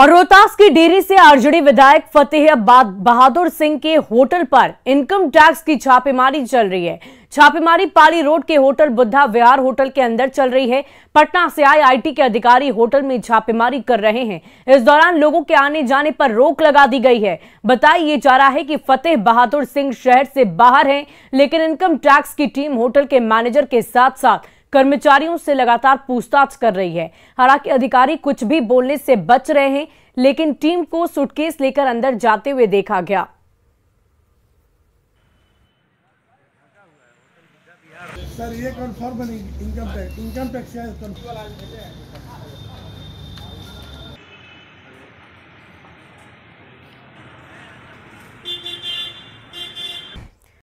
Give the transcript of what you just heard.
और रोहतास की डेरी से आरजेडी विधायक फतेह बहादुर सिंह के होटल पर इनकम टैक्स की छापेमारी चल रही है छापेमारी पाली रोड के होटल बुद्धा विहार होटल के अंदर चल रही है पटना से आए आईटी के अधिकारी होटल में छापेमारी कर रहे हैं इस दौरान लोगों के आने जाने पर रोक लगा दी गई है बताया जा रहा है कि फतेह बहादुर सिंह शहर से बाहर हैं लेकिन इनकम टैक्स की टीम होटल के मैनेजर के साथ साथ कर्मचारियों से लगातार पूछताछ कर रही है हालांकि अधिकारी कुछ भी बोलने से बच रहे हैं लेकिन टीम को सुटकेस लेकर अंदर जाते हुए देखा गया सर ये confirm income tax income tax